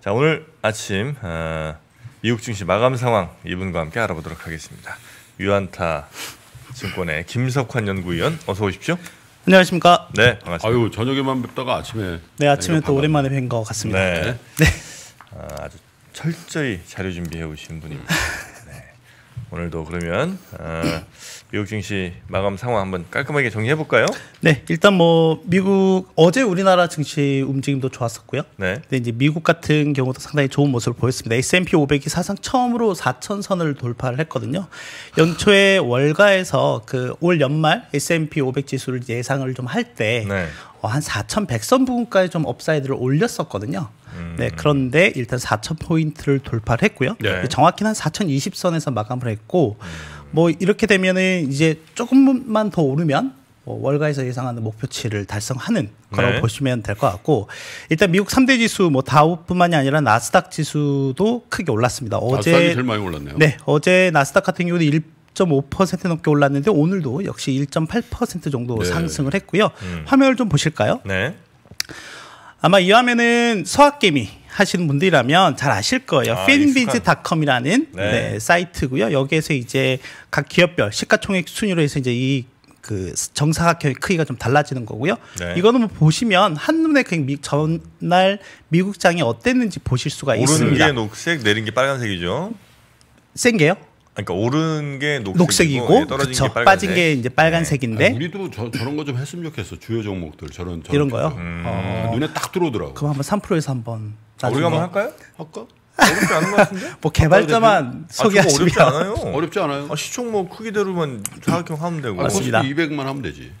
자 오늘 아침 어, 미국 증시 마감 상황 이분과 함께 알아보도록 하겠습니다. 유안타 증권의 김석환 연구위원 어서 오십시오. 안녕하십니까. 네 반갑습니다. 아유 저녁에만 뵙다가 아침에 네 아침에 또 오랜만에 뵌 것 같습니다. 네. 네. 아, 아주 철저히 자료 준비해 오신 분입니다. 오늘도 그러면 어, 아, 미국 증시 마감 상황 한번 깔끔하게 정리해 볼까요? 네, 일단 뭐 미국 어제 우리나라 증시 움직임도 좋았었고요. 네. 근데 이제 미국 같은 경우도 상당히 좋은 모습을 보였습니다. S&P 500이 사상 처음으로 4천 선을 돌파를 했거든요. 연초에 월가에서 그올 연말 S&P 500 지수를 예상을 좀 할때 네. 어, 4,100선 부근까지좀 업사이드를 올렸었거든요. 네, 음. 네, 그런데 일단 4,000포인트를 돌파를 했고요. 네. 정확히는 4,020선에서 마감을 했고, 음. 뭐 이렇게 되면은 이제 조금만 더 오르면 뭐 월가에서 예상하는 목표치를 달성하는 거라고 네. 보시면 될 것 같고 일단 미국 3대 지수 뭐 다우뿐만이 아니라 나스닥 지수도 크게 올랐습니다. 어제 나스닥이 제일 많이 올랐네요. 네, 어제 나스닥 같은 경우는 1 1.5% 넘게 올랐는데 오늘도 역시 1.8% 정도 네. 상승을 했고요. 음. 화면을 좀 보실까요? 네. 아마 이 화면은 소학개미 하시는 분들이라면 잘 아실 거예요. 아, 핀비즈닷컴이라는 네. 네, 사이트고요. 여기에서 이제 각 기업별 시가총액 순위로 해서 이제 이 그 정사각형의 크기가 좀 달라지는 거고요. 네. 이거는 뭐 보시면 한눈에 그냥 전날 미국장이 어땠는지 보실 수가 오른 있습니다. 오른 위 녹색, 내린 게 빨간색이죠. 센 게요? 그러니까 오른 게 녹색이고, 녹색이고 떨어진 그쵸. 게 빨간색. 빠진 게 이제 빨간색인데 아니, 네. 우리도 저, 런거 좀 했으면 좋겠어 주요 종목들 저런, 저런 이런 거요. 음. 어. 눈에 딱 들어오더라고. 그럼 한번 3%에서 한번 아, 우리가 한번 할까요? 할까? 어렵지 않은 것 같은데? 뭐 개발자만 아, 소개하시면 아, 어렵지 않아요. 어렵지 않아요. 아, 시총 뭐 크기대로만 사각형 하면 되고. 맞습니다. 200만 하면 되지.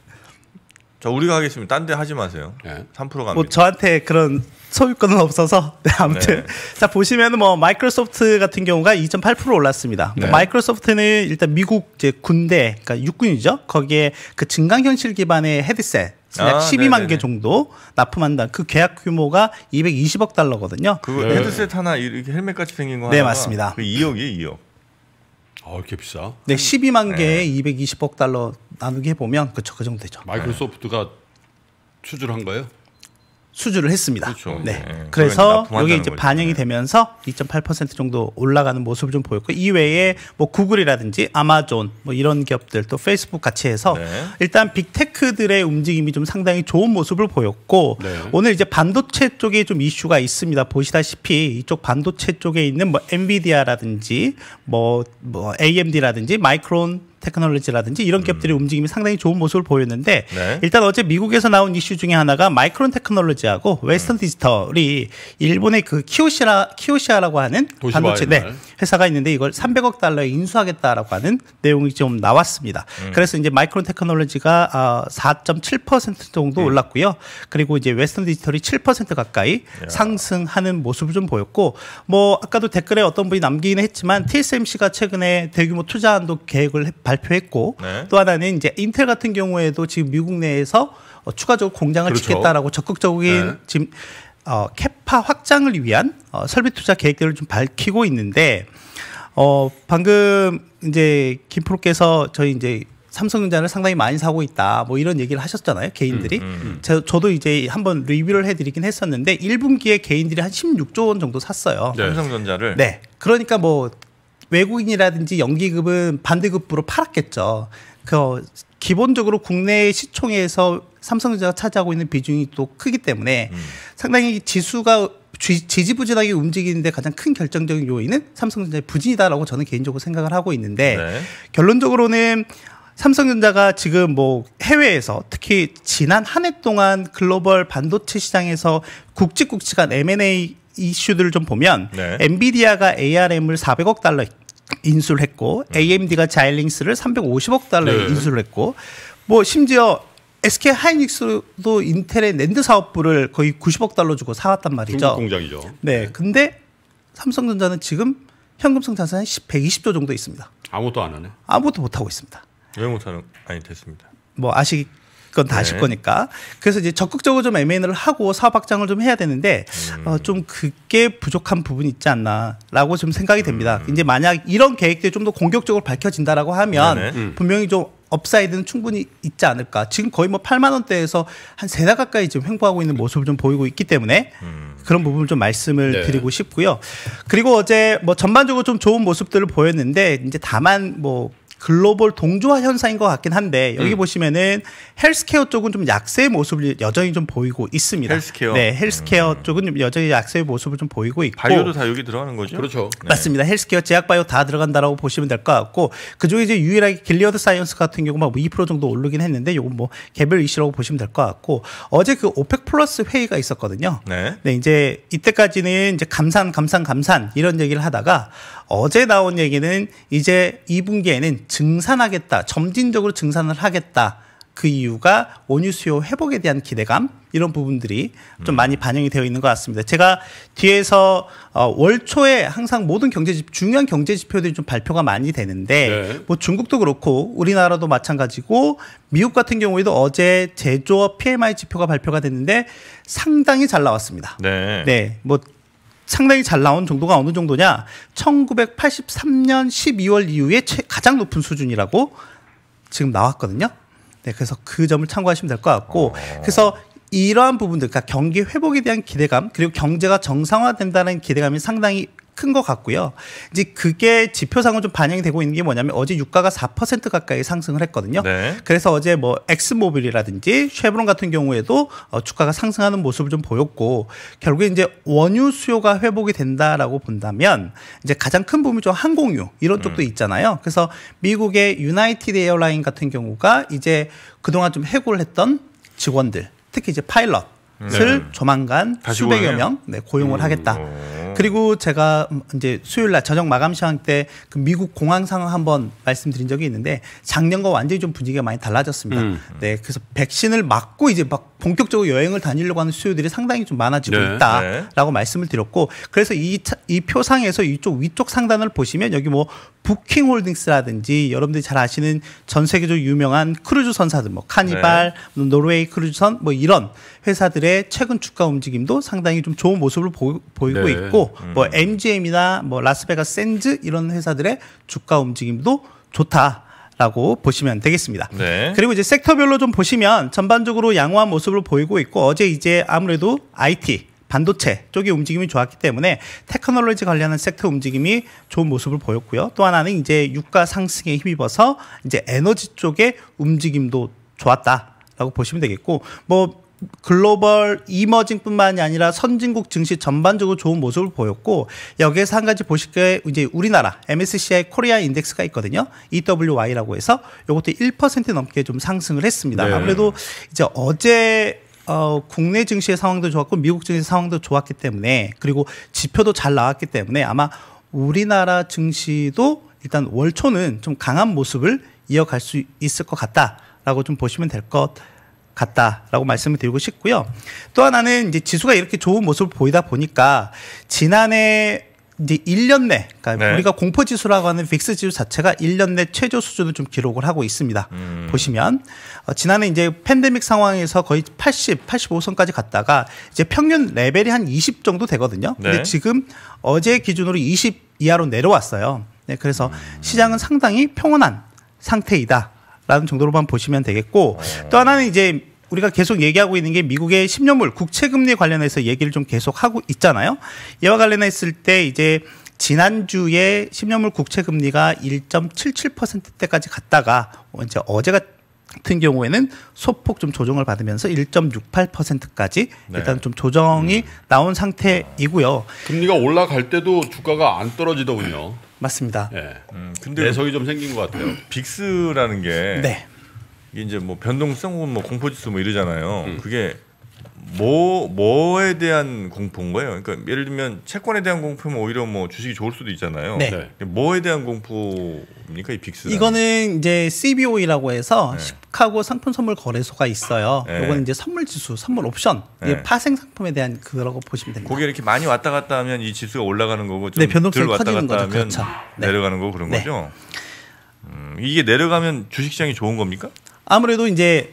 저 우리가 하겠습니다. 딴 데 하지 마세요. 네. 3% 갑니다. 뭐 저한테 그런 소유권은 없어서 네, 아무튼 네. 자 보시면은 뭐 마이크로소프트 같은 경우가 2.8% 올랐습니다. 네. 뭐 마이크로소프트는 일단 미국 이제 군대 그러니까 육군이죠. 거기에 그 증강 현실 기반의 헤드셋 약 아, 12만 네네개 정도 납품한다. 그 계약 규모가 220억 달러거든요. 그 네. 헤드셋 하나 이렇게 헬멧 같이 생긴 거 네, 맞습니다. 그 2억이에요, 2억. 아, 이렇게 비싸? 네, 12만 개에 220억 달러 나누게보면 그쵸 그 정도 되죠. 마이크로소프트가 수주한 거예요? 수주를 했습니다. 그렇죠. 네. 네. 그래서 그러니까 여기 이제 거죠. 반영이 예. 되면서 2.8% 정도 올라가는 모습을 좀 보였고 이외에 뭐 구글이라든지 아마존 뭐 이런 기업들 또 페이스북 같이 해서 네. 일단 빅테크들의 움직임이 좀 상당히 좋은 모습을 보였고 네. 오늘 이제 반도체 쪽에 좀 이슈가 있습니다. 보시다시피 이쪽 반도체 쪽에 있는 뭐 엔비디아라든지 뭐 뭐 AMD라든지 마이크론 테크놀로지라든지 이런 기업들의 음. 움직임이 상당히 좋은 모습을 보였는데 네. 일단 어제 미국에서 나온 이슈 중에 하나가 마이크론 테크놀로지하고 웨스턴 음. 디지털이 일본의 그 키오시라 키오시아라고 하는 반도체 네, 회사가 있는데 이걸 300억 달러에 인수하겠다라고 하는 내용이 좀 나왔습니다. 음. 그래서 이제 마이크론 테크놀로지가 4.7% 어, 정도 음. 올랐고요. 그리고 이제 웨스턴 디지털이 7% 가까이 야. 상승하는 모습을 좀 보였고 뭐 아까도 댓글에 어떤 분이 남기긴 했지만 TSMC가 음. 최근에 대규모 투자한도 계획을 발표했고 네. 또 하나는 이제 인텔 같은 경우에도 지금 미국 내에서 어, 추가적으로 공장을 그렇죠. 짓겠다라고 적극적인 네. 지금 어, 캐파 확장을 위한 어, 설비 투자 계획들을 좀 밝히고 있는데 어, 방금 이제 김 프로께서 저희 이제 삼성전자를 상당히 많이 사고 있다. 뭐 이런 얘기를 하셨잖아요. 개인들이. 음, 음, 음. 저, 저도 이제 한번 리뷰를 해드리긴 했었는데 1분기에 개인들이 한 16조 원 정도 샀어요. 네. 삼성전자를. 네. 그러니까 뭐 외국인이라든지 연기급은 반대급부로 팔았겠죠. 그 기본적으로 국내 시총에서 삼성전자가 차지하고 있는 비중이 또 크기 때문에 음. 상당히 지수가 지지부진하게 움직이는데 가장 큰 결정적인 요인은 삼성전자의 부진이다라고 저는 개인적으로 생각을 하고 있는데 네. 결론적으로는 삼성전자가 지금 뭐 해외에서 특히 지난 한 해 동안 글로벌 반도체 시장에서 국지국지간 M&A 이슈들을 좀 보면 네. 엔비디아가 ARM을 400억 달러 인수를 했고 음. AMD가 자일링스를 350억 달러에 네. 인수를 했고 뭐 심지어 SK 하이닉스도 인텔의 랜드 사업부를 거의 90억 달러 주고 사왔단 말이죠. 공장이죠. 네. 네. 근데 삼성전자는 지금 현금성 자산이 120조 정도 있습니다. 아무것도 안 하네. 아무것도 못 하고 있습니다. 왜 못하는? 아니 됐습니다. 뭐아시 그건 다실 네. 거니까. 그래서 이제 적극적으로 좀 M&A를 하고 사업 확장을 좀 해야 되는데 음. 어, 좀 그게 부족한 부분이 있지 않나라고 좀 생각이 됩니다. 음. 이제 만약 이런 계획들이 좀 더 공격적으로 밝혀진다라고 하면 음. 분명히 좀 업사이드는 충분히 있지 않을까. 지금 거의 뭐 8만 원대에서 한 세달 가까이 지금 횡보하고 있는 모습을 좀 보이고 있기 때문에 음. 그런 부분을 좀 말씀을 네. 드리고 싶고요. 그리고 어제 뭐 전반적으로 좀 좋은 모습들을 보였는데 이제 다만 뭐 글로벌 동조화 현상인 것 같긴 한데 여기 음. 보시면은 헬스케어 쪽은 좀약세 모습을 여전히 좀 보이고 있습니다. 헬스케어. 네, 헬스케어 음. 쪽은 좀 여전히 약세의 모습을 좀 보이고 있고. 바이오도 다 여기 들어가는 거죠? 그렇죠. 네. 맞습니다. 헬스케어, 제약바이오 다 들어간다라고 보시면 될 것 같고 그중에 이제 유일하게 길리어드 사이언스 같은 경우 막2% 정도 오르긴 했는데 요건 뭐 개별 이슈라고 보시면 될 것 같고 어제 그 오펙 플러스 회의가 있었거든요. 네. 네, 이제 이때까지는 이제 감산, 감산, 감산 이런 얘기를 하다가 어제 나온 얘기는 이제 2분기에는 증산하겠다. 점진적으로 증산을 하겠다. 그 이유가 온유 수요 회복에 대한 기대감 이런 부분들이 좀 많이 음. 반영이 되어 있는 것 같습니다. 제가 뒤에서 어, 월 초에 항상 모든 경제 지 중요한 경제 지표들이 좀 발표가 많이 되는데 네. 뭐 중국도 그렇고 우리나라도 마찬가지고 미국 같은 경우에도 어제 제조업 PMI 지표가 발표가 됐는데 상당히 잘 나왔습니다. 네. 네. 뭐 상당히 잘 나온 정도가 어느 정도냐? 1983년 12월 이후에 최, 가장 높은 수준이라고 지금 나왔거든요. 네, 그래서 그 점을 참고하시면 될 것 같고, 어. 그래서 이러한 부분들, 그러니까 경기 회복에 대한 기대감, 그리고 경제가 정상화된다는 기대감이 상당히 큰것 같고요. 이제 그게 지표상으로좀 반영이 되고 있는 게 뭐냐면 어제 유가가 4% 가까이 상승을 했거든요. 네. 그래서 어제 뭐 엑스모빌이라든지 쉐브론 같은 경우에도 어, 주가가 상승하는 모습을 좀 보였고 결국에 이제 원유 수요가 회복이 된다라고 본다면 이제 가장 큰부분이좀 항공유 이런 쪽도 음. 있잖아요. 그래서 미국의 유나이티드 에어라인 같은 경우가 이제 그동안 좀 해고를 했던 직원들 특히 이제 파일럿 을 네. 음. 조만간 수백여 명 네, 고용을 음, 하겠다. 어. 네. 그리고 제가 이제 수요일 날 저녁 마감 시간 때 그 미국 공항 상황 한번 말씀드린 적이 있는데 작년과 완전히 좀 분위기가 많이 달라졌습니다. 음. 네, 그래서 백신을 맞고 이제 막 본격적으로 여행을 다니려고 하는 수요들이 상당히 좀 많아지고 네. 있다라고 네. 말씀을 드렸고 그래서 이, 차, 이 표상에서 이쪽 위쪽 상단을 보시면 여기 뭐 부킹홀딩스라든지 여러분들이 잘 아시는 전 세계적으로 유명한 크루즈 선사들 뭐 카니발, 네. 노르웨이 크루즈선 뭐 이런 회사들의 최근 주가 움직임도 상당히 좀 좋은 모습을 보, 이고 네. 있고 음. 뭐 MGM이나 뭐 라스베가스 샌즈 이런 회사들의 주가 움직임도 좋다. 라고 보시면 되겠습니다. 네. 그리고 이제 섹터별로 좀 보시면 전반적으로 양호한 모습을 보이고 있고 어제 이제 아무래도 IT 반도체 쪽의 움직임이 좋았기 때문에 테크놀로지 관련한 섹터 움직임이 좋은 모습을 보였고요. 또 하나는 이제 유가 상승에 힘입어서 이제 에너지 쪽의 움직임도 좋았다라고 보시면 되겠고 뭐 글로벌 이머징뿐만이 아니라 선진국 증시 전반적으로 좋은 모습을 보였고 여기에서 한 가지 보실 게 이제 우리나라 MSCI 코리아 인덱스가 있거든요. EWY라고 해서 이것도 1% 넘게 좀 상승을 했습니다. 네. 아무래도 이제 어제 어, 국내 증시의 상황도 좋았고 미국 증시 상황도 좋았기 때문에 그리고 지표도 잘 나왔기 때문에 아마 우리나라 증시도 일단 월초는 좀 강한 모습을 이어갈 수 있을 것 같다라고 좀 보시면 될 것 같아요. 같다라고 말씀을 드리고 싶고요. 또 하나는 이제 지수가 이렇게 좋은 모습을 보이다 보니까 지난해 이제 1년 내, 그러니까 네. 우리가 공포 지수라고 하는 빅스 지수 자체가 1년 내 최저 수준을 좀 기록을 하고 있습니다. 음. 보시면 어, 지난해 이제 팬데믹 상황에서 거의 80, 85선까지 갔다가 이제 평균 레벨이 한 20 정도 되거든요. 네. 근데 지금 어제 기준으로 20 이하로 내려왔어요. 네, 그래서 음. 시장은 상당히 평온한 상태이다. 라는 정도로만 보시면 되겠고 어. 또 하나는 이제 우리가 계속 얘기하고 있는 게 미국의 10년물 국채 금리 관련해서 얘기를 좀 계속 하고 있잖아요. 이와 관련했을 때 이제 지난주에 10년물 국채 금리가 1.77%대까지 갔다가 이제 어제 같은 경우에는 소폭 좀 조정을 받으면서 1.68%까지 네. 일단 좀 조정이 음. 나온 상태이고요. 금리가 올라갈 때도 주가가 안 떨어지더군요. 맞습니다. 예. 음, 근데 내성이 좀 생긴 것 같아요. 빅스라는 게 네. 이게 이제 뭐 변동성 혹뭐 공포지수 뭐 이러잖아요. 음. 그게 뭐 뭐에 대한 공포인 거예요? 그러니까 예를 들면 채권에 대한 공포면 오히려 뭐 주식이 좋을 수도 있잖아요. 네. 네. 뭐에 대한 공포입니까 이 빅스? 이거는 이제 CBO라고 해서 네. 시카고 상품 선물 거래소가 있어요. 네. 이는 이제 선물 지수, 선물 옵션, 네. 파생 상품에 대한 그라고 거 보시면 됩니다. 거기 이렇게 많이 왔다 갔다 하면 이 지수가 올라가는 거고 좀 네, 변동성이 왔다 갔다 거죠. 하면 그렇죠. 네. 내려가는 거 그런 네. 거죠. 음, 이게 내려가면 주식시장이 좋은 겁니까? 아무래도 이제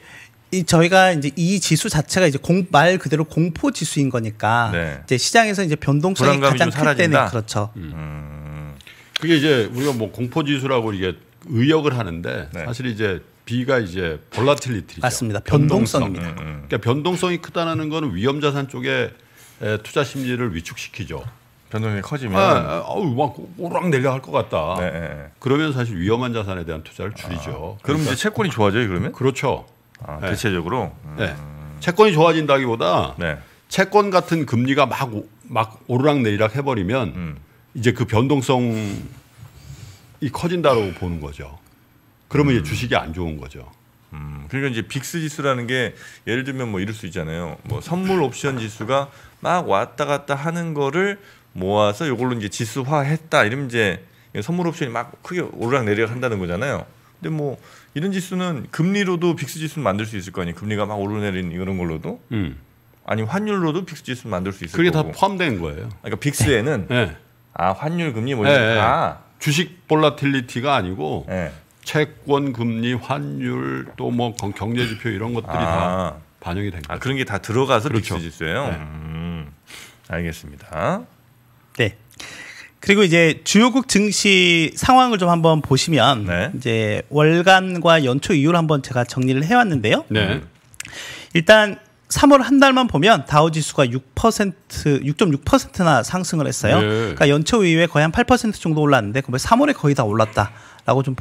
이 저희가 이제 이 지수 자체가 이제 공, 말 그대로 공포 지수인 거니까 네. 이제 시장에서 이제 변동성이 가장 클 때는 그렇죠. 음. 그게 이제 우리가 뭐 공포 지수라고 이게 의역을 하는데 네. 사실 이제 B가 이제 볼라틸리티죠. 맞습니다. 변동성입니다. 변동성. 음, 음. 그러니까 변동성이 크다는 거 위험 자산 쪽에 투자 심리를 위축시키죠. 변동성이 커지면 아, 아막 오락 내려갈 것 같다. 네, 네, 네. 그러면 사실 위험한 자산에 대한 투자를 줄이죠. 아, 그럼 그러니까, 이제 채권이 좋아져요, 그러면? 그렇죠. 아, 네. 대체적으로 네. 음. 채권이 좋아진다기보다 네. 채권 같은 금리가 막, 오, 막 오르락 내리락 해버리면 음. 이제 그 변동성이 커진다고 보는 거죠. 그러면 음. 이제 주식이 안 좋은 거죠. 음, 그러니까 이제 빅스 지수라는 게 예를 들면 뭐 이럴 수 있잖아요. 뭐 선물 옵션 지수가 막 왔다 갔다 하는 거를 모아서 이걸로 이제 지수화했다. 이러면 이제 선물 옵션이 막 크게 오르락 내리락 한다는 거잖아요. 근데 뭐 이런 지수는 금리로도 빅스 지수 만들 수 있을 거 아니에요. 금리가 막 오르내리는 이런 걸로도. 음. 아니 환율로도 빅스 지수 만들 수 있을 거고. 그게 다 포함된 거예요. 그러니까 빅스에는 네. 아 환율 금리 뭐냐 네, 다 주식 볼라틸리티가 아니고 네. 채권 금리 환율 또 뭐 경제 지표 이런 것들이 아. 다 반영이 된 거예요. 아 그런 게 다 들어가서 그렇죠. 빅스 지수예요. 네. 음, 알겠습니다. 네. 그리고 이제 주요국 증시 상황을 좀 한번 보시면 네. 이제 월간과 연초 이후로 한번 제가 정리를 해왔는데요. 네. 일단 3월 한 달만 보면 다우 지수가 6% 6.6%나 상승을 했어요. 네. 그러니까 연초 이후에 거의 한 8% 정도 올랐는데 그러면 3월에 거의 다 올랐다라고 좀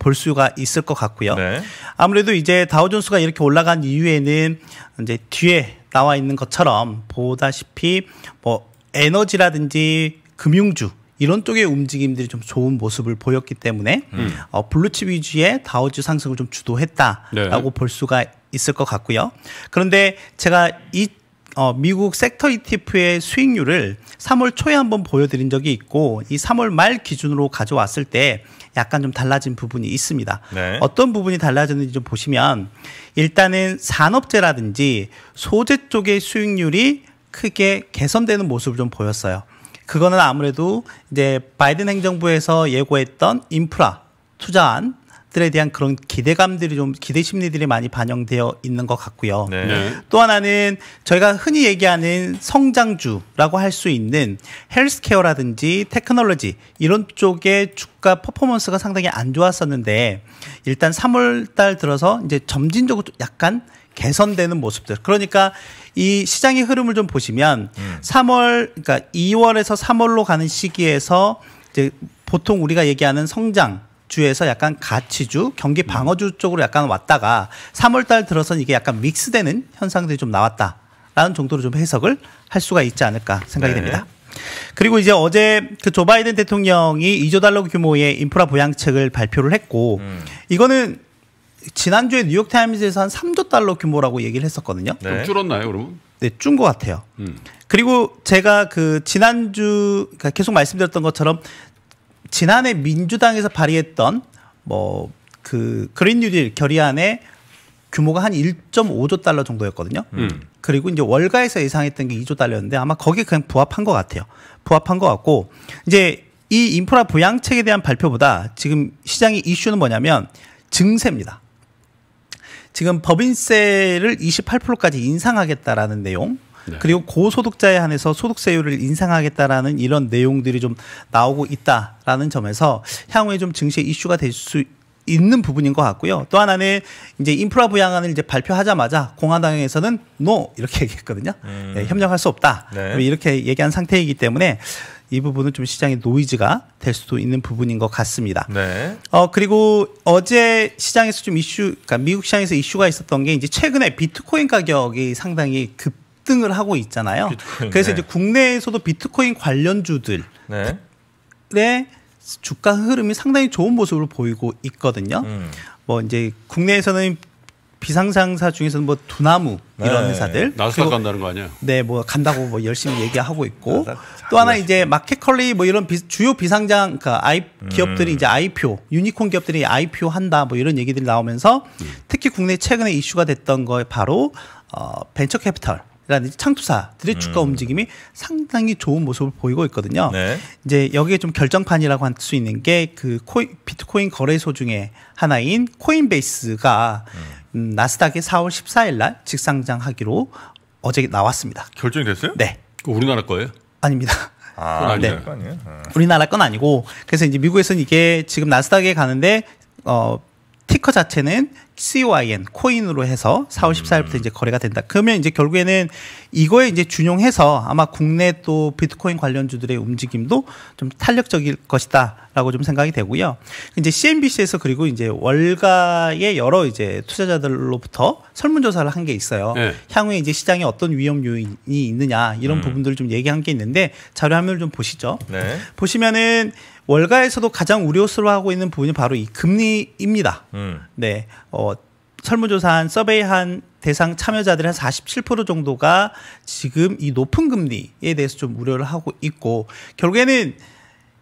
볼 수가 있을 것 같고요. 네. 아무래도 이제 다우존스가 이렇게 올라간 이유에는 이제 뒤에 나와 있는 것처럼 보다시피 뭐 에너지라든지 금융주 이런 쪽의 움직임들이 좀 좋은 모습을 보였기 때문에 음. 어, 블루칩 위주의 다우지 상승을 좀 주도했다라고 네. 볼 수가 있을 것 같고요. 그런데 제가 이 어, 미국 섹터 ETF의 수익률을 3월 초에 한번 보여드린 적이 있고 이 3월 말 기준으로 가져왔을 때 약간 좀 달라진 부분이 있습니다. 네. 어떤 부분이 달라졌는지 좀 보시면 일단은 산업재라든지 소재 쪽의 수익률이 크게 개선되는 모습을 좀 보였어요. 그거는 아무래도 이제 바이든 행정부에서 예고했던 인프라 투자안 들에 대한 그런 기대감들이 좀 기대 심리들이 많이 반영되어 있는 것 같고요. 네. 네. 또 하나는 저희가 흔히 얘기하는 성장주라고 할 수 있는 헬스케어라든지 테크놀로지 이런 쪽의 주가 퍼포먼스가 상당히 안 좋았었는데 일단 3월 달 들어서 이제 점진적으로 약간 개선되는 모습들. 그러니까 이 시장의 흐름을 좀 보시면 음. 3월 그러니까 2월에서 3월로 가는 시기에서 이제 보통 우리가 얘기하는 성장 주에서 약간 가치주, 경기 음. 방어주 쪽으로 약간 왔다가 3월달 들어선 이게 약간 믹스되는 현상들이 좀 나왔다라는 정도로 좀 해석을 할 수가 있지 않을까 생각이 네. 됩니다. 그리고 이제 어제 그 조 바이든 대통령이 2조 달러 규모의 인프라 보양책을 발표를 했고 음. 이거는 지난주에 뉴욕타임즈에서 한 3조 달러 규모라고 얘기를 했었거든요. 네. 좀 줄었나요, 그러면? 네, 준것 같아요. 음. 그리고 제가 그 지난주 그러니까 계속 말씀드렸던 것처럼 지난해 민주당에서 발의했던 뭐 그 그린 뉴딜 결의안에 규모가 한 1.5조 달러 정도였거든요. 음. 그리고 이제 월가에서 예상했던 게 2조 달러였는데 아마 거기에 그냥 부합한 것 같아요. 부합한 것 같고 이제 이 인프라 부양책에 대한 발표보다 지금 시장의 이슈는 뭐냐면 증세입니다. 지금 법인세를 28%까지 인상하겠다라는 내용 네. 그리고 고소득자에 한해서 소득세율을 인상하겠다라는 이런 내용들이 좀 나오고 있다라는 점에서 향후에 좀 증시의 이슈가 될 수 있는 부분인 것 같고요. 또 하나는 이제 인프라 부양안을 이제 발표하자마자 공화당에서는 노 이렇게 얘기했거든요. 음. 네, 협력할 수 없다. 네. 이렇게 얘기한 상태이기 때문에 이 부분은 좀 시장의 노이즈가 될 수도 있는 부분인 것 같습니다. 네. 어 그리고 어제 시장에서 좀 이슈, 그러니까 미국 시장에서 이슈가 있었던 게 이제 최근에 비트코인 가격이 상당히 급 등을 하고 있잖아요. 비트코인, 그래서 네. 이제 국내에서도 비트코인 관련주들의 네. 주가 흐름이 상당히 좋은 모습을 보이고 있거든요. 음. 뭐 이제 국내에서는 비상상사 중에서는 뭐 두나무 이런 네. 회사들 나스닥 간다는 거 아니야? 네, 뭐 간다고 뭐 열심히 얘기하고 있고 또 하나 네. 이제 마켓컬리 뭐 이런 비, 주요 비상장 그러니까 아이 음. 기업들이 음. 이제 IPO 유니콘 기업들이 IPO 한다 뭐 이런 얘기들이 나오면서 음. 특히 국내 최근에 이슈가 됐던 거에 바로 어, 벤처 캐피털 라든지 창투사들의 음. 주가 움직임이 상당히 좋은 모습을 보이고 있거든요. 네. 이제 여기에 좀 결정판이라고 할 수 있는 게 그 비트코인 거래소 중에 하나인 코인베이스가 음. 음, 나스닥이 4월 14일 날 직상장 하기로 어제 나왔습니다. 결정이 됐어요? 네. 우리나라 거예요? 아닙니다. 아, 네. 아니에요. 우리나라 건 아니고 그래서 이제 미국에서는 이게 지금 나스닥에 가는데 어 스티커 자체는 CYN 코인으로 해서 4월 14일부터 음. 이제 거래가 된다. 그러면 이제 결국에는 이거에 이제 준용해서 아마 국내 또 비트코인 관련주들의 움직임도 좀 탄력적일 것이다라고 좀 생각이 되고요. 이제 CNBC에서 그리고 이제 월가의 여러 이제 투자자들로부터 설문조사를 한 게 있어요. 네. 향후에 이제 시장에 어떤 위험 요인이 있느냐 이런 음. 부분들을 좀 얘기한 게 있는데 자료 화면을 좀 보시죠. 네. 보시면은 월가에서도 가장 우려스러워하고 있는 부분이 바로 이 금리입니다. 음. 네, 어, 설문조사한 서베이한 대상 참여자들의 한47% 정도가 지금 이 높은 금리에 대해서 좀 우려를 하고 있고 결국에는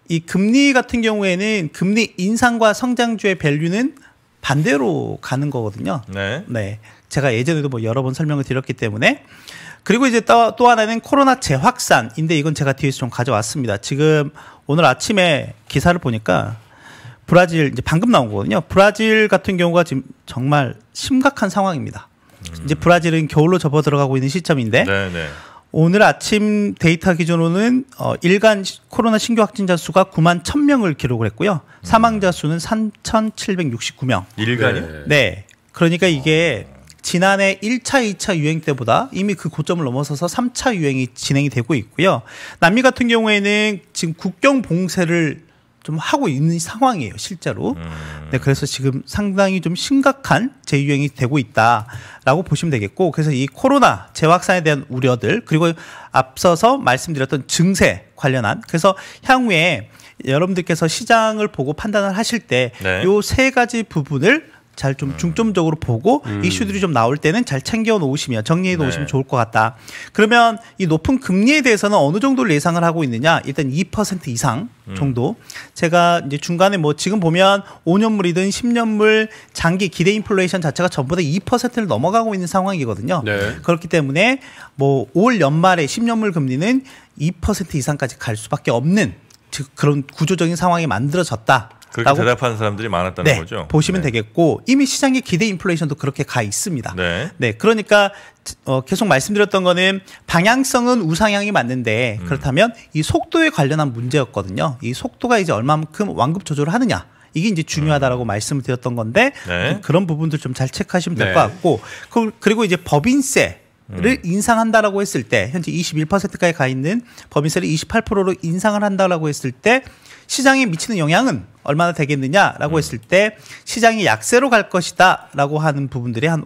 이 금리 같은 경우에는 금리 인상과 성장주의 밸류는 반대로 가는 거거든요. 네. 네. 제가 예전에도 뭐 여러 번 설명을 드렸기 때문에 그리고 이제 또, 또 하나는 코로나 재확산인데 이건 제가 뒤에서 좀 가져왔습니다. 지금 오늘 아침에 기사를 보니까 브라질 이제 방금 나온 거거든요. 브라질 같은 경우가 지금 정말 심각한 상황입니다. 음. 이제 브라질은 겨울로 접어 들어가고 있는 시점인데 네네. 네. 오늘 아침 데이터 기준으로는 어, 일간 코로나 신규 확진자 수가 9만 1 0명을 기록을 했고요. 사망자 수는 3,769명. 일간이요? 네. 그러니까 이게 어. 지난해 1차, 2차 유행 때보다 이미 그 고점을 넘어서서 3차 유행이 진행이 되고 있고요. 남미 같은 경우에는 지금 국경 봉쇄를 좀 하고 있는 상황이에요, 실제로. 음. 네, 그래서 지금 상당히 좀 심각한 재유행이 되고 있다라고 보시면 되겠고, 그래서 이 코로나 재확산에 대한 우려들, 그리고 앞서서 말씀드렸던 증세 관련한, 그래서 향후에 여러분들께서 시장을 보고 판단을 하실 때, 요세 네. 가지 부분을 잘좀 음. 중점적으로 보고 음. 이슈들이 좀 나올 때는 잘 챙겨 놓으시면 정리해 네. 놓으시면 네. 좋을 것 같다. 그러면 이 높은 금리에 대해서는 어느 정도를 예상을 하고 있느냐? 일단 2% 이상 음. 정도. 음. 제가 이제 중간에 뭐 지금 보면 5년물이든 10년물 장기 기대 인플레이션 자체가 전부 다 2%를 넘어가고 있는 상황이거든요. 네. 그렇기 때문에 뭐 올 연말에 10년물 금리는 2% 이상까지 갈 수밖에 없는 즉 그런 구조적인 상황이 만들어졌다. 그렇게 대답하는 사람들이 많았다는 네, 거죠. 보시면 네. 되겠고 이미 시장의 기대 인플레이션도 그렇게 가 있습니다. 네. 네 그러니까 어, 계속 말씀드렸던 거는 방향성은 우상향이 맞는데 음. 그렇다면 이 속도에 관련한 문제였거든요. 이 속도가 이제 얼마만큼 완급 조절을 하느냐. 이게 이제 중요하다라고 음. 말씀을 드렸던 건데 네. 그런 부분들 좀 잘 체크하시면 될것 네. 같고 그리고 이제 법인세 를 음. 인상한다라고 했을 때 현재 21%까지 가 있는 법인세를 28%로 인상을 한다라고 했을 때 시장에 미치는 영향은 얼마나 되겠느냐라고 음. 했을 때 시장이 약세로 갈 것이다라고 하는 부분들이 한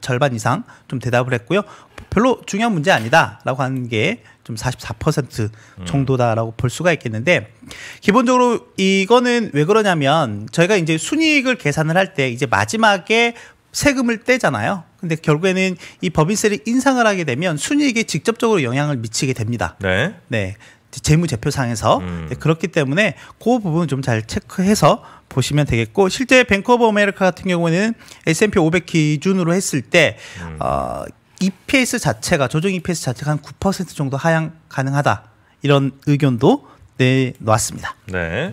절반 이상 좀 대답을 했고요. 별로 중요한 문제 아니다라고 하는 게 좀 44% 음. 정도다라고 볼 수가 있겠는데 기본적으로 이거는 왜 그러냐면 저희가 이제 순이익을 계산을 할 때 이제 마지막에 세금을 떼잖아요. 근데 결국에는 이 법인세를 인상을 하게 되면 순이익에 직접적으로 영향을 미치게 됩니다. 네. 네. 재무제표상에서 음. 네, 그렇기 때문에 그 부분 좀 잘 체크해서 보시면 되겠고 실제 뱅크 오브 아메리카 같은 경우에는 S&P 500 기준으로 했을 때 음. 어, EPS 자체가 조정 EPS 자체가 한 9% 정도 하향 가능하다 이런 의견도 내 네, 놨습니다. 네.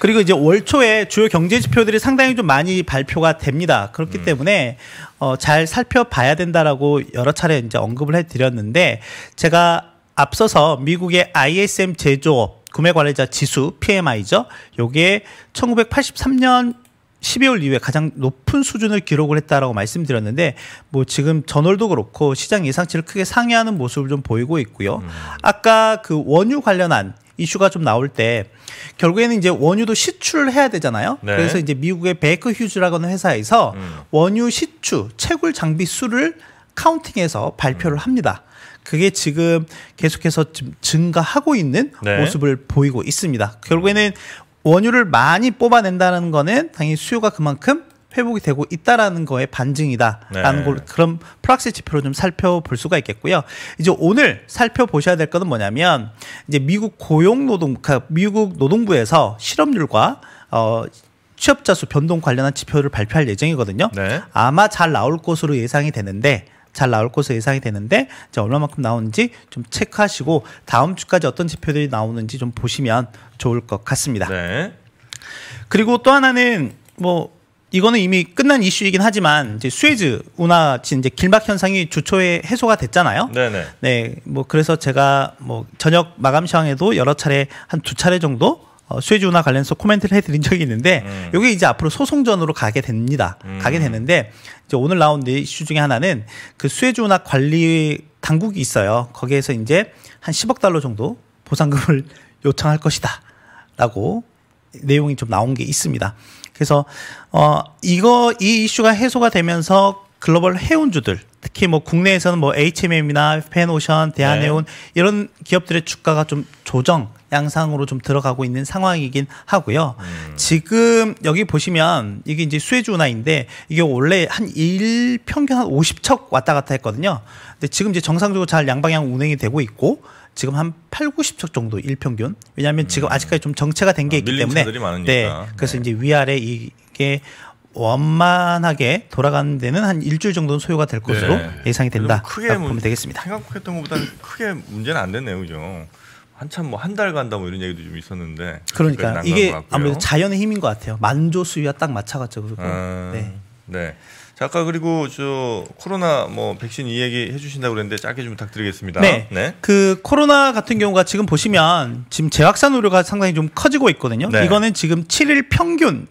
그리고 이제 월 초에 주요 경제 지표들이 상당히 좀 많이 발표가 됩니다. 그렇기 음. 때문에 어, 잘 살펴봐야 된다라고 여러 차례 이제 언급을 해드렸는데 제가 앞서서 미국의 ISM 제조업 구매 관리자 지수 PMI죠. 요게 1983년 12월 이후에 가장 높은 수준을 기록을 했다라고 말씀드렸는데 뭐 지금 전월도 그렇고 시장 예상치를 크게 상회하는 모습을 좀 보이고 있고요. 음. 아까 그 원유 관련한 이슈가 좀 나올 때 결국에는 이제 원유도 시출을 해야 되잖아요. 네. 그래서 이제 미국의 베이크 휴즈라고 는 회사에서 음. 원유 시추 채굴 장비 수를 카운팅해서 발표를 음. 합니다. 그게 지금 계속해서 증가하고 있는 네. 모습을 보이고 있습니다. 결국에는 원유를 많이 뽑아낸다는 거는 당연히 수요가 그만큼 회복이 되고 있다라는 거에 반증이다라는 네. 걸 그런 프락시 지표로 좀 살펴볼 수가 있겠고요. 이제 오늘 살펴보셔야 될 것은 뭐냐면 이제 미국 고용 노동 그러니까 미국 노동부에서 실업률과 어 취업자 수 변동 관련한 지표를 발표할 예정이거든요. 네. 아마 잘 나올 것으로 예상이 되는데 잘 나올 것으로 예상이 되는데 이제 얼마만큼 나오는지 좀 체크하시고 다음 주까지 어떤 지표들이 나오는지 좀 보시면 좋을 것 같습니다. 네. 그리고 또 하나는 뭐 이거는 이미 끝난 이슈이긴 하지만 이제 스웨즈 운하 이제 길막 현상이 주초에 해소가 됐잖아요. 네네. 네, 뭐 그래서 제가 뭐 저녁 마감 시황에도 여러 차례 한 두 차례 정도 어, 스웨즈 운하 관련해서 코멘트를 해드린 적이 있는데 음. 이게 이제 앞으로 소송전으로 가게 됩니다. 음. 가게 되는데 이제 오늘 나온 이슈 중에 하나는 그스웨즈 운하 관리 당국이 있어요. 거기에서 이제 한 10억 달러 정도 보상금을 요청할 것이다라고 내용이 좀 나온 게 있습니다. 그래서 어 이거 이 이슈가 해소가 되면서 글로벌 해운주들 특히 뭐 국내에서는 뭐 HMM이나 펜오션, 대한해운 네. 이런 기업들의 주가가 좀 조정 양상으로 좀 들어가고 있는 상황이긴 하고요. 음. 지금 여기 보시면 이게 이제 수혜주 운하인데 이게 원래 한1 평균 한 오십 척 왔다 갔다 했거든요. 근데 지금 이제 정상적으로 잘 양방향 운행이 되고 있고 지금 한 8, 90척 정도 일평균. 왜냐하면 음. 지금 아직까지 좀 정체가 된게 아, 있기 때문에. 네. 그래서 네. 이제 위아래 이게 원만하게 돌아가는 데는 한 일주일 정도는 소요가 될 것으로 네. 예상이 된다. 크게 보면 되겠습니다. 생각했던 것보다는 크게 문제는 안 됐네요, 그죠? 한참 뭐 한 달 간다 뭐 이런 얘기도 좀 있었는데. 그러니까 이게 아무래도 자연의 힘인 것 같아요. 만조 수위와 딱 맞춰가지고. 아, 네. 네. 아까 그리고 저 코로나 뭐 백신 이야기 해주신다고 그랬는데 짧게 좀 부탁드리겠습니다. 네. 네. 그 코로나 같은 경우가 지금 보시면 지금 재확산 우려가 상당히 좀 커지고 있거든요. 네. 이거는 지금 7일 평균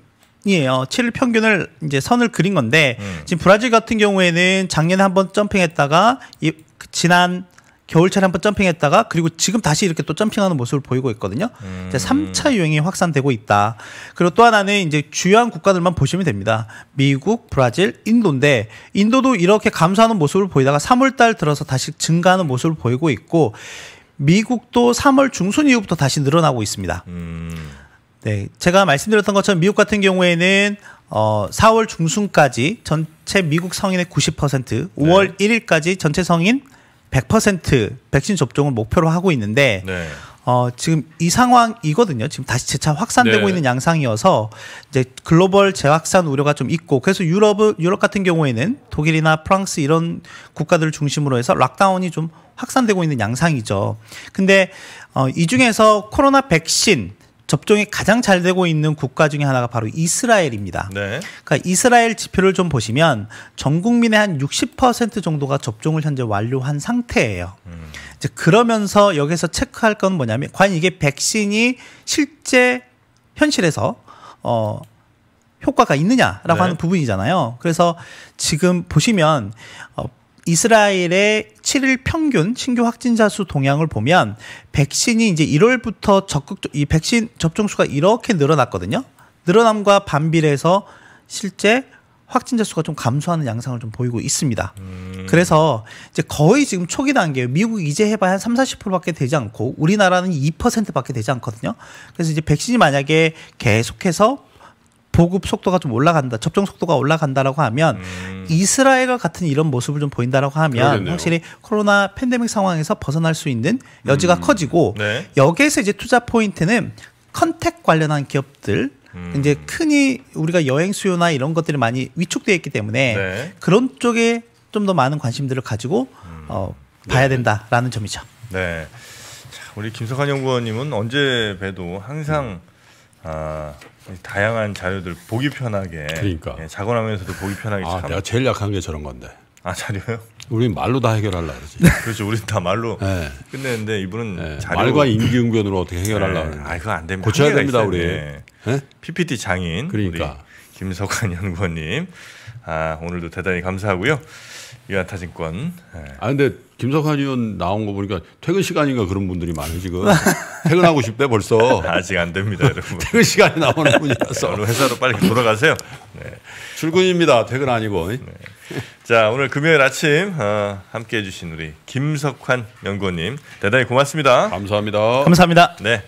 이에요. 7일 평균을 이제 선을 그린 건데 음. 지금 브라질 같은 경우에는 작년에 한 번 점핑했다가 이, 지난 겨울철에 한 번 점핑했다가 그리고 지금 다시 이렇게 또 점핑하는 모습을 보이고 있거든요. 음. 이제 3차 유행이 확산되고 있다. 그리고 또 하나는 이제 주요한 국가들만 보시면 됩니다. 미국, 브라질, 인도인데 인도도 이렇게 감소하는 모습을 보이다가 3월달 들어서 다시 증가하는 모습을 보이고 있고 미국도 3월 중순 이후부터 다시 늘어나고 있습니다. 음. 네, 제가 말씀드렸던 것처럼 미국 같은 경우에는 어, 4월 중순까지 전체 미국 성인의 90%, 5월 네. 1일까지 전체 성인 100% 백신 접종을 목표로 하고 있는데 네. 어, 지금 이 상황이거든요. 지금 다시 재차 확산되고 네. 있는 양상이어서 이제 글로벌 재확산 우려가 좀 있고 그래서 유럽 유럽 같은 경우에는 독일이나 프랑스 이런 국가들을 중심으로 해서 락다운이 좀 확산되고 있는 양상이죠. 근데 어, 이 중에서 코로나 백신 접종이 가장 잘 되고 있는 국가 중에 하나가 바로 이스라엘입니다. 네. 그러니까 이스라엘 지표를 좀 보시면 전 국민의 한 60% 정도가 접종을 현재 완료한 상태예요. 음. 이제 그러면서 여기서 체크할 건 뭐냐면 과연 이게 백신이 실제 현실에서 어 효과가 있느냐라고 네. 하는 부분이잖아요. 그래서 지금 보시면 어 이스라엘의 17일 평균 신규 확진자 수 동향을 보면 백신이 이제 1월부터 적극 이 백신 접종 수가 이렇게 늘어났거든요. 늘어남과 반비례해서 실제 확진자 수가 좀 감소하는 양상을 좀 보이고 있습니다. 음. 그래서 이제 거의 지금 초기 단계예요. 미국 이제 해봐야 한 3, 40%밖에 되지 않고 우리나라는 2%밖에 되지 않거든요. 그래서 이제 백신이 만약에 계속해서 보급 속도가 좀 올라간다, 접종 속도가 올라간다라고 하면 음. 이스라엘과 같은 이런 모습을 좀 보인다라고 하면 그러겠네요. 확실히 코로나 팬데믹 상황에서 벗어날 수 있는 여지가 음. 커지고 네. 여기에서 이제 투자 포인트는 컨택 관련한 기업들 음. 이제 흔히 우리가 여행 수요나 이런 것들이 많이 위축되어 있기 때문에 네. 그런 쪽에 좀 더 많은 관심들을 가지고 음. 어, 봐야 네. 된다라는 점이죠. 네. 우리 김석환 연구원님은 언제 봬도 항상 음. 아, 다양한 자료들 보기 편하게 그러니까 예, 작업하면서도 보기 편하게 아, 참... 내가 제일 약한 게 저런 건데 아 자료요? 우리 말로 다해결할라 그러지. 그렇죠. 우리다 말로 네. 끝냈는데 이분은 네. 자료... 말과 임기응변으로 어떻게 해결할라 네. 예. 아, 그거 안 됩니다. 고쳐야 됩니다, 우리. 네. PPT 장인 그러니까. 김석환 연구원님. 아, 오늘도 대단히 감사하고요. 이한타증권 네. 아 근데 김석환 의원 나온 거 보니까 퇴근 시간인가 그런 분들이 많아요 지금. 퇴근하고 싶대 벌써. 아직 안 됩니다 여러분. 퇴근 시간이 나오는 분이라서. 네, 회사로 빨리 돌아가세요. 네. 출근입니다. 퇴근 아니고. 네. 자 오늘 금요일 아침 어, 함께해 주신 우리 김석환 연구원님 대단히 고맙습니다. 감사합니다. 감사합니다. 네.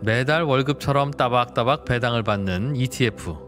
매달 월급처럼 따박따박 배당을 받는 ETF.